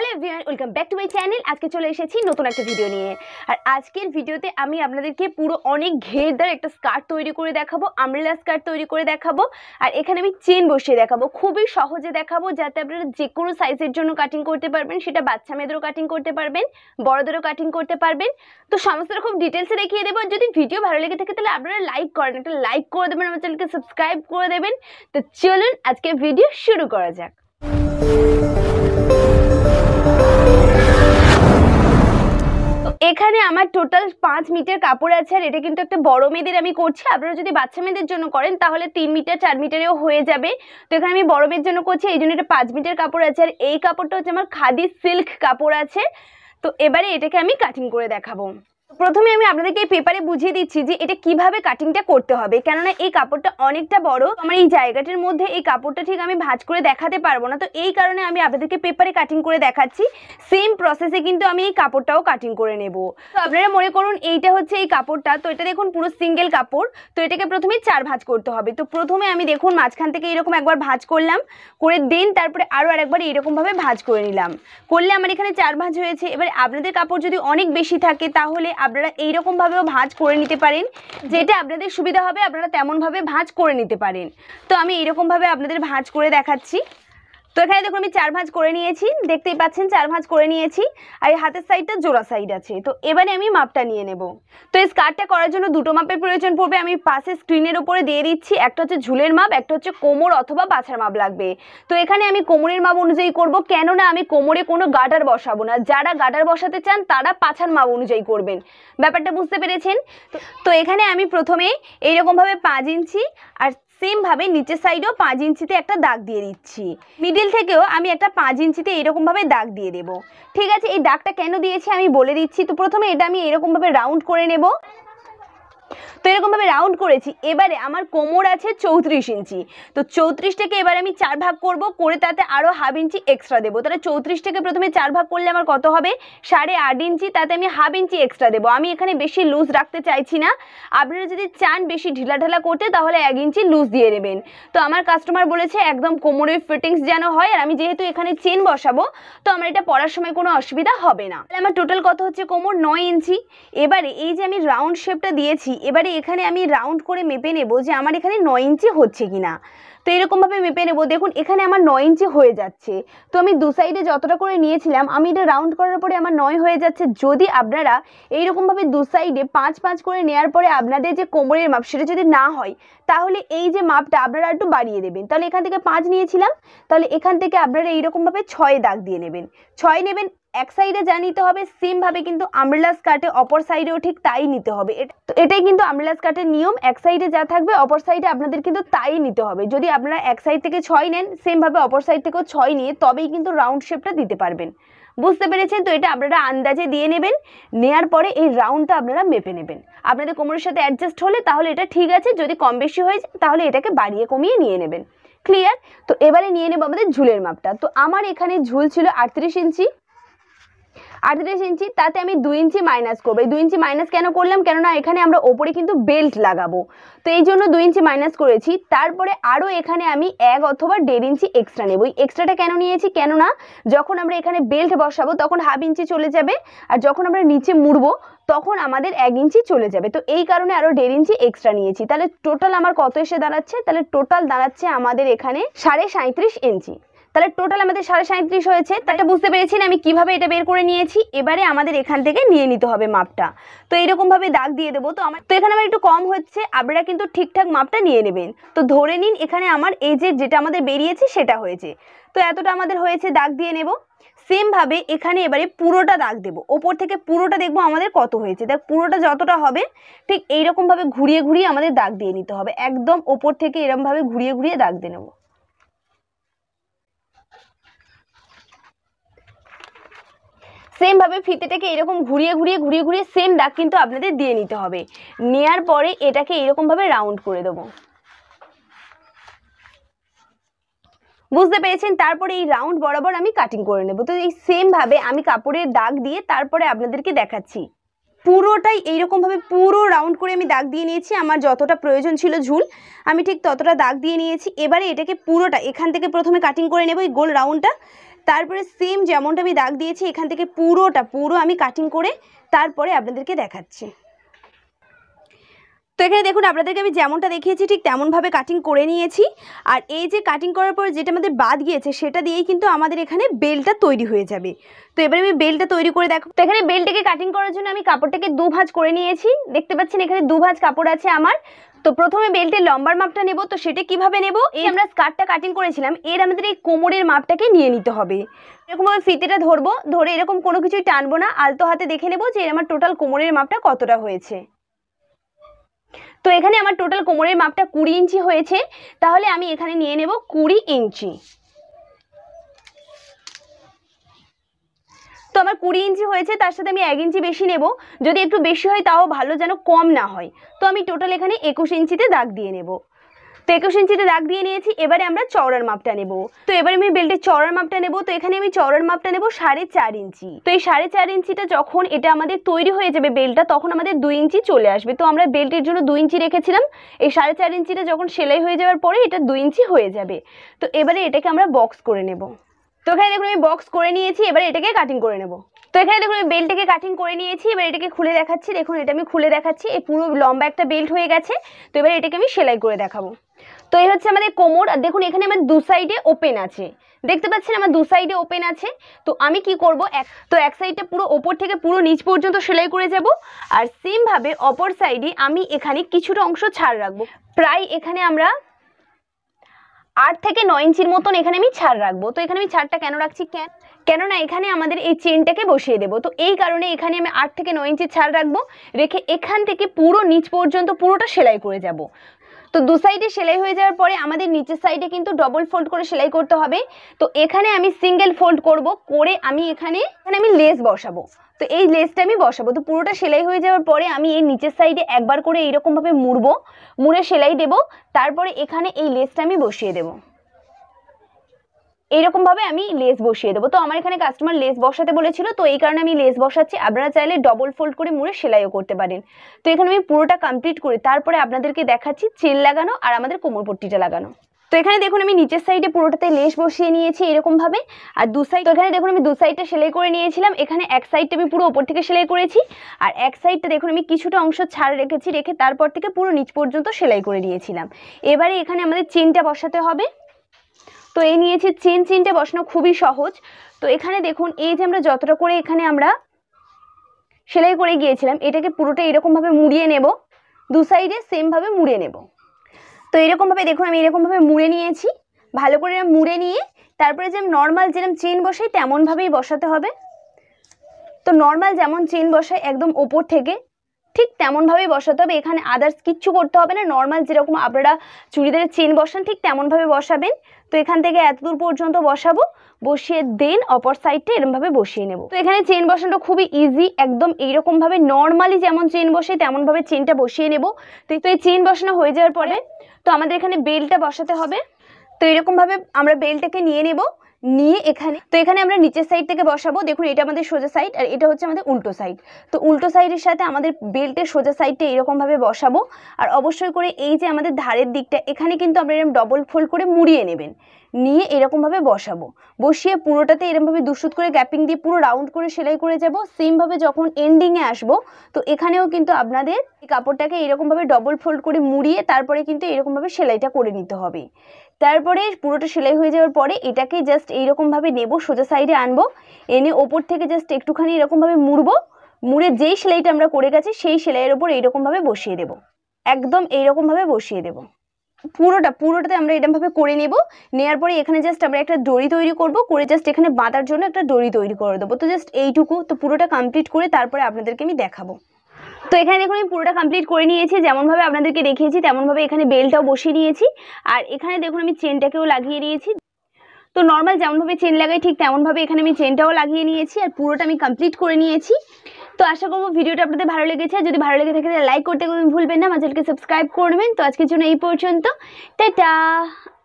hello everyone welcome back to my channel আজকে চলে এসেছি নতুন একটা ভিডিও নিয়ে আর আজকের ভিডিওতে আমি আপনাদেরকে পুরো অনেক ঘেরদার একটা স্কার্ট তৈরি করে দেখাবো আমরেলা স্কার্ট তৈরি করে দেখাবো আর এখানে আমি চেন বসিয়ে দেখাবো খুবই সহজে দেখাবো যাতে আপনারা যে কোনো সাইজের জন্য কাটিং করতে পারবেন সেটা বাচ্চা মেয়েদেরও কাটিং করতে পারবেন বড়দেরও কাটিং করতে পারবেন তো সমস্ত রকম ডিটেলসে দেখিয়ে দেবো যদি ভিডিও ভালো লেগে থাকে তাহলে আপনারা লাইক করেন একটা লাইক করে দেবেন আমার চ্যানেলকে সাবস্ক্রাইব করে দেবেন তো চলুন আজকে ভিডিও শুরু করা যাক এখানে আমার টোটাল পাঁচ মিটার কাপড় আছে আর এটা কিন্তু একটা বড় মেয়েদের আমি করছি আপনারা যদি বাচ্চা মেয়েদের জন্য করেন তাহলে তিন মিটার চার মিটারেও হয়ে যাবে তো এখানে আমি বড় মেয়ের জন্য করছি এই জন্য এটা পাঁচ মিটার কাপড় আছে আর এই কাপড়টা হচ্ছে আমার খাদি সিল্ক কাপড় আছে তো এবারে এটাকে আমি কাটিং করে দেখাবো প্রথমে আমি আপনাদেরকে এই পেপারে বুঝিয়ে দিচ্ছি যে এটা কিভাবে কাটিংটা করতে হবে কেননা এই কাপড়টা অনেকটা বড় আমার এই জায়গাটির মধ্যে এই কাপড়টা ঠিক আমি ভাজ করে দেখাতে পারবো না তো এই কারণে আমি আপনাদেরকে পেপারে কাটিং করে দেখাচ্ছি সেম প্রসেসে কিন্তু আমি এই কাপড়টাও কাটিং করে নেব তো আপনারা মনে করুন এইটা হচ্ছে এই কাপড়টা তো এটা দেখুন পুরো সিঙ্গেল কাপড় তো এটাকে প্রথমে চার ভাঁজ করতে হবে তো প্রথমে আমি দেখুন মাঝখান থেকে এরকম একবার ভাজ করলাম করে দেন তারপরে আরও আরেকবার এরকমভাবে ভাজ করে নিলাম করলে আমার এখানে চার ভাঁজ হয়েছে এবার আপনাদের কাপড় যদি অনেক বেশি থাকে তাহলে আপনারা এইরকমভাবেও ভাঁজ করে নিতে পারেন যেটা আপনাদের সুবিধা হবে আপনারা তেমনভাবে ভাঁজ করে নিতে পারেন তো আমি এইরকমভাবে আপনাদের ভাঁজ করে দেখাচ্ছি তো এখানে দেখুন আমি চার ভাঁজ করে নিয়েছি দেখতেই পাচ্ছেন চার ভাঁজ করে নিয়েছি আর এই হাতের সাইডটা জোড়া সাইড আছে তো এবারে আমি মাপটা নিয়ে নেব তো এই স্কার্টটা করার জন্য দুটো মাপের প্রয়োজন পড়বে আমি পাশে স্ক্রিনের ওপরে দিয়ে দিচ্ছি একটা হচ্ছে ঝুলের মাপ একটা হচ্ছে কোমর অথবা পাছার মাপ লাগবে তো এখানে আমি কোমরের মাপ অনুযায়ী করব কেননা আমি কোমরে কোনো গাটার বসাবো না যারা গাটার বসাতে চান তারা পাছার মাপ অনুযায়ী করবেন ব্যাপারটা বুঝতে পেরেছেন তো এখানে আমি প্রথমে এইরকমভাবে পাঁচ ইঞ্চি আর সেমভাবে নিচের সাইডেও পাঁচ ইঞ্চিতে একটা দাগ দিয়ে দিচ্ছি মিডিল থেকেও আমি একটা পাঁচ ইঞ্চিতে এরকমভাবে দাগ দিয়ে দেবো ঠিক আছে এই দাগটা কেন দিয়েছি আমি বলে দিচ্ছি তো প্রথমে এটা আমি এরকমভাবে রাউন্ড করে নেব তো এরকমভাবে রাউন্ড করেছি এবারে আমার কোমর আছে চৌত্রিশ ইঞ্চি তো চৌত্রিশটাকে এবার আমি চার ভাগ করব করে তাতে আরও হাফ ইঞ্চি এক্সট্রা দেবো তাহলে চৌত্রিশটাকে প্রথমে চার ভাগ করলে আমার কত হবে সাড়ে আট ইঞ্চি তাতে আমি হাফ ইঞ্চি এক্সট্রা দেবো আমি এখানে বেশি লুজ রাখতে চাইছি না আপনারা যদি চান বেশি ঢিলা ঢালা করতে তাহলে এক ইঞ্চি লুজ দিয়ে নেবেন তো আমার কাস্টমার বলেছে একদম কোমরের ফিটিংস যেন হয় আর আমি যেহেতু এখানে চেন বসাবো তো আমার এটা পড়ার সময় কোনো অসুবিধা হবে না তাহলে আমার টোটাল কত হচ্ছে কোমর নয় ইঞ্চি এবারে এই যে আমি রাউন্ড শেপটা দিয়েছি এবারে এখানে আমি রাউন্ড করে মেপে নেব যে আমার এখানে নয় ইঞ্চি হচ্ছে কি না তো এরকমভাবে মেপে নেব দেখুন এখানে আমার নয় ইঞ্চি হয়ে যাচ্ছে তো আমি দু সাইডে যতটা করে নিয়েছিলাম আমি এটা রাউন্ড করার পরে আমার নয় হয়ে যাচ্ছে যদি আপনারা এইরকমভাবে দু সাইডে পাঁচ পাঁচ করে নেওয়ার পরে আপনাদের যে কোমরের মাপ সেটা যদি না হয় তাহলে এই যে মাপটা আপনারা একটু বাড়িয়ে দেবেন তাহলে এখান থেকে পাঁচ নিয়েছিলাম তাহলে এখান থেকে আপনারা এইরকমভাবে ছয় দাগ দিয়ে নেবেন ছয় নেবেন এক সাইডে যা নিতে হবে সেমভাবে কিন্তু আমরিলাস কাটে অপর সাইডেও ঠিক তাই নিতে হবে তো এটাই কিন্তু আমরিলাস কাটের নিয়ম এক সাইডে যা থাকবে অপর সাইডে আপনাদের কিন্তু তাই নিতে হবে যদি আপনারা এক সাইড থেকে ছয় নেন সেমভাবে অপর সাইড থেকেও ছয় নিয়ে তবেই কিন্তু রাউন্ড শেপটা দিতে পারবেন বুঝতে পেরেছেন তো এটা আপনারা আন্দাজে দিয়ে নেবেন নেয়ার পরে এই রাউন্ডটা আপনারা মেপে নেবেন আপনাদের কোমরের সাথে অ্যাডজাস্ট হলে তাহলে এটা ঠিক আছে যদি কম বেশি হয়ে যায় তাহলে এটাকে বাড়িয়ে কমিয়ে নিয়ে নেবেন ক্লিয়ার তো এবারে নিয়ে নেব আমাদের ঝুলের মাপটা তো আমার এখানে ঝুল ছিল আটত্রিশ ইঞ্চি আটত্রিশ ইঞ্চি তাতে আমি দু ইঞ্চি মাইনাস করবো এই দুই ইঞ্চি মাইনাস কেন করলাম কেননা এখানে আমরা ওপরে কিন্তু বেল্ট লাগাবো তো এই জন্য দু ইঞ্চি মাইনাস করেছি তারপরে আরও এখানে আমি এক অথবা দেড় ইঞ্চি এক্সট্রা নেব এই এক্সট্রাটা কেন নিয়েছি কেননা যখন আমরা এখানে বেল্ট বসাবো তখন হাফ ইঞ্চি চলে যাবে আর যখন আমরা নিচে মুড়বো তখন আমাদের এক ইঞ্চি চলে যাবে তো এই কারণে আরও দেড় ইঞ্চি এক্সট্রা নিয়েছি তাহলে টোটাল আমার কত এসে দাঁড়াচ্ছে তাহলে টোটাল দাঁড়াচ্ছে আমাদের এখানে সাড়ে সাঁত্রিশ ইঞ্চি তাহলে টোটাল আমাদের সাড়ে সাঁত্রিশ হয়েছে তাহলে বুঝতে পেরেছি আমি কিভাবে এটা বের করে নিয়েছি এবারে আমাদের এখান থেকে নিয়ে নিতে হবে মাপটা তো এরকমভাবে দাগ দিয়ে দেবো তো আমার তো এখানে আমার একটু কম হচ্ছে আপনারা কিন্তু ঠিকঠাক মাপটা নিয়ে নেবেন তো ধরে নিন এখানে আমার যে যেটা আমাদের বেরিয়েছে সেটা হয়েছে তো এতটা আমাদের হয়েছে দাগ দিয়ে নেব সেমভাবে এখানে এবারে পুরোটা দাগ দেব ওপর থেকে পুরোটা দেখব আমাদের কত হয়েছে দেখ পুরোটা যতটা হবে ঠিক এইরকমভাবে ঘুরিয়ে ঘুরিয়ে আমাদের দাগ দিয়ে নিতে হবে একদম ওপর থেকে এরমভাবে ঘুরিয়ে ঘুরিয়ে দাগ দিয়ে নেবো সেম ভাবে ফিতেটাকে এরকম ঘুরিয়ে ঘুরিয়ে ঘুরিয়ে ঘুরিয়ে সেম দাগ কিন্তু আপনাদের দিয়ে নিতে হবে নেয়ার পরে এটাকে এরকমভাবে রাউন্ড করে দেবো বুঝতে পেরেছেন তারপরে এই রাউন্ড বরাবর আমি কাটিং করে নেব তো এই সেমভাবে আমি কাপড়ের দাগ দিয়ে তারপরে আপনাদেরকে দেখাচ্ছি পুরোটাই এইরকমভাবে পুরো রাউন্ড করে আমি দাগ দিয়ে নিয়েছি আমার যতটা প্রয়োজন ছিল ঝুল আমি ঠিক ততটা দাগ দিয়ে নিয়েছি এবারে এটাকে পুরোটা এখান থেকে প্রথমে কাটিং করে নেব এই গোল রাউন্ডটা তারপরে সেম যেমনটা আমি দাগ দিয়েছি এখান থেকে পুরোটা পুরো আমি কাটিং করে তারপরে আপনাদেরকে দেখাচ্ছি তো এখানে দেখুন আপনাদেরকে আমি যেমনটা দেখিয়েছি ঠিক তেমনভাবে কাটিং করে নিয়েছি আর এই যে কাটিং করার পর যেটা আমাদের বাদ গিয়েছে সেটা দিয়েই কিন্তু আমাদের এখানে বেলটা তৈরি হয়ে যাবে তো এবারে আমি বেলটা তৈরি করে দেখো তো এখানে বেলটাকে কাটিং করার জন্য আমি কাপড়টাকে দু ভাঁজ করে নিয়েছি দেখতে পাচ্ছেন এখানে দু ভাঁজ কাপড় আছে আমার তো প্রথমে বেল্টের লম্বার মাপটা নেব তো সেটা কিভাবে নেব এই আমরা স্কার্টটা কাটিং করেছিলাম এর আমাদের এই কোমরের মাপটাকে নিয়ে নিতে হবে এরকমভাবে ফিতেটা ধরবো ধরে এরকম কোনো কিছুই টানবো না আলতো হাতে দেখে নেব যে আমার টোটাল কোমরের মাপটা কতটা হয়েছে তো এখানে আমার টোটাল কোমরের মাপটা কুড়ি ইঞ্চি হয়েছে তাহলে আমি এখানে নিয়ে নেব কুড়ি ইঞ্চি তো আমার কুড়ি ইঞ্চি হয়েছে তার সাথে আমি এক ইঞ্চি বেশি নেব যদি একটু বেশি হয় তাও ভালো যেন কম না হয় তো আমি টোটাল এখানে একুশ ইঞ্চিতে দাগ দিয়ে নেব তো একুশ ইঞ্চিতে দাগ দিয়ে নিয়েছি এবারে আমরা চওড়ার মাপটা নেব তো এবারে আমি বেল্টের চওড়ার মাপটা নেব তো এখানে আমি চওড়ার মাপটা নেব সাড়ে চার ইঞ্চি তো এই সাড়ে চার ইঞ্চিটা যখন এটা আমাদের তৈরি হয়ে যাবে বেল্টটা তখন আমাদের দুই ইঞ্চি চলে আসবে তো আমরা বেল্টের জন্য দুই ইঞ্চি রেখেছিলাম এই সাড়ে চার ইঞ্চিটা যখন সেলাই হয়ে যাওয়ার পরে এটা দুই ইঞ্চি হয়ে যাবে তো এবারে এটাকে আমরা বক্স করে নেব তো এখানে দেখুন আমি বক্স করে নিয়েছি এবার এটাকে কাটিং করে নেব তো এখানে দেখুন আমি বেল্টটাকে কাটিং করে নিয়েছি এবার এটাকে খুলে দেখাচ্ছি দেখুন এটা আমি খুলে দেখাচ্ছি এই পুরো লম্বা একটা বেল্ট হয়ে গেছে তো এবার এটাকে আমি সেলাই করে দেখাবো তো এই হচ্ছে আমাদের কোমর আর দেখুন এখানে আমার দু সাইডে ওপেন আছে দেখতে পাচ্ছেন আমার দু সাইডে ওপেন আছে তো আমি কি করব এক তো এক সাইডটা পুরো ওপর থেকে পুরো নিচ পর্যন্ত সেলাই করে যাব আর সেমভাবে অপর সাইডে আমি এখানে কিছুটা অংশ ছাড় রাখবো প্রায় এখানে আমরা আট থেকে নয় ইঞ্চির মতন এখানে আমি ছাড় রাখবো তো এখানে আমি ছাড়টা কেন রাখছি কেন কেননা এখানে আমাদের এই চেনটাকে বসিয়ে দেবো তো এই কারণে এখানে আমি আট থেকে নয় ইঞ্চি ছাড় রাখবো রেখে এখান থেকে পুরো নিচ পর্যন্ত পুরোটা সেলাই করে যাব তো দু সাইডে সেলাই হয়ে যাওয়ার পরে আমাদের নিচের সাইডে কিন্তু ডবল ফোল্ড করে সেলাই করতে হবে তো এখানে আমি সিঙ্গেল ফোল্ড করব করে আমি এখানে এখানে আমি লেস বসাবো তো এই লেসটা আমি বসাবো তো পুরোটা সেলাই হয়ে যাওয়ার পরে আমি এই নিচের সাইডে একবার করে এইরকমভাবে মুড়বো মুড়ে সেলাই দেব তারপরে এখানে এই লেসটা আমি বসিয়ে দেবো এইরকমভাবে আমি লেস বসিয়ে দেবো তো আমার এখানে কাস্টমার লেস বসাতে বলেছিল তো এই কারণে আমি লেস বসাচ্ছি আপনারা চাইলে ডবল ফোল্ড করে মুড়ে সেলাইও করতে পারেন তো এখানে আমি পুরোটা কমপ্লিট করি তারপরে আপনাদেরকে দেখাচ্ছি চেন লাগানো আর আমাদের কোমর পট্টিটা লাগানো তো এখানে দেখুন আমি নিচের সাইডে পুরোটাতে লেস বসিয়ে নিয়েছি এরকমভাবে আর দু সাইড তো এখানে দেখুন আমি দু সাইডটা সেলাই করে নিয়েছিলাম এখানে এক সাইডটা আমি পুরো ওপর থেকে সেলাই করেছি আর এক সাইডটা দেখুন আমি কিছুটা অংশ ছাড় রেখেছি রেখে তারপর থেকে পুরো নিচ পর্যন্ত সেলাই করে নিয়েছিলাম এবারে এখানে আমাদের চেনটা বসাতে হবে তো এই নিয়েছি চেন চেনটা বসানো খুবই সহজ তো এখানে দেখুন এই যে আমরা যতটা করে এখানে আমরা সেলাই করে গিয়েছিলাম এটাকে পুরোটা এরকমভাবে মুড়িয়ে নেব দু সাইডে সেমভাবে মুড়িয়ে নেব তো এরকমভাবে দেখুন আমি এরকমভাবে মুড়ে নিয়েছি ভালো করে মুড়ে নিয়ে তারপরে যে নর্মাল যেরকম চেন বসাই তেমনভাবেই বসাতে হবে তো নর্মাল যেমন চেন বসাই একদম ওপর থেকে ঠিক তেমনভাবেই বসাতে হবে এখানে আদার্স কিচ্ছু করতে হবে না নর্মাল যেরকম আপনারা চুড়িদারের চেন বসান ঠিক তেমনভাবে বসাবেন তো এখান থেকে এতদূর পর্যন্ত বসাবো বসিয়ে দেন অপর সাইডটা এরমভাবে বসিয়ে নেব তো এখানে চেন বসানোটা খুবই ইজি একদম এইরকমভাবে নর্মালি যেমন চেন বসে তেমনভাবে চেনটা বসিয়ে নেব তো এই চেন বসানো হয়ে যাওয়ার পরে তো আমাদের এখানে বেলটা বসাতে হবে তো এরকমভাবে আমরা বেলটাকে নিয়ে নেব নিয়ে এখানে তো এখানে আমরা নিচের সাইড থেকে বসাবো দেখুন এটা আমাদের সোজা সাইড আর এটা হচ্ছে আমাদের উল্টো সাইড তো উল্টো সাইডের সাথে আমাদের বেল্টের সোজা সাইডটা এরকমভাবে বসাবো আর অবশ্যই করে এই যে আমাদের ধারের দিকটা এখানে কিন্তু আমরা এরকম ডবল ফোল্ড করে মুড়িয়ে নেবেন নিয়ে এরকমভাবে বসাবো বসিয়ে পুরোটাতে এরমভাবে দুশুত করে গ্যাপিং দিয়ে পুরো রাউন্ড করে সেলাই করে যাব সেমভাবে যখন এন্ডিংয়ে আসবো তো এখানেও কিন্তু আপনাদের কাপড়টাকে এরকমভাবে ডবল ফোল্ড করে মুড়িয়ে তারপরে কিন্তু এরকমভাবে সেলাইটা করে নিতে হবে তারপরে পুরোটা সেলাই হয়ে যাওয়ার পরে এটাকে জাস্ট এইরকমভাবে নেব সোজা সাইডে আনবো এনে ওপর থেকে জাস্ট একটুখানি এরকমভাবে মুড়বো মুড়ে যেই সেলাইটা আমরা করে গেছি সেই সেলাইয়ের ওপর এইরকমভাবে বসিয়ে দেব একদম এইরকমভাবে বসিয়ে দেব পুরোটা পুরোটাতে আমরা এরকমভাবে করে নেব নেওয়ার পরে এখানে জাস্ট আমরা একটা দড়ি তৈরি করব করে জাস্ট এখানে বাঁধার জন্য একটা দড়ি তৈরি করে দেবো তো জাস্ট এইটুকু তো পুরোটা কমপ্লিট করে তারপরে আপনাদেরকে আমি দেখাবো তো এখানে দেখুন আমি পুরোটা কমপ্লিট করে নিয়েছি যেমনভাবে আপনাদেরকে দেখিয়েছি তেমনভাবে এখানে বেলটাও বসিয়ে নিয়েছি আর এখানে দেখুন আমি চেনটাকেও লাগিয়ে নিয়েছি তো নর্মাল যেমনভাবে চেন লাগাই ঠিক তেমনভাবে এখানে আমি চেনটাও লাগিয়ে নিয়েছি আর পুরোটা আমি কমপ্লিট করে নিয়েছি তো আশা করবো ভিডিওটা আপনাদের ভালো লেগেছে আর যদি ভালো লেগে থাকে তাহলে লাইক করতে ভুলবেন না আমার সাবস্ক্রাইব করবেন তো আজকের জন্য এই পর্যন্ত টাটা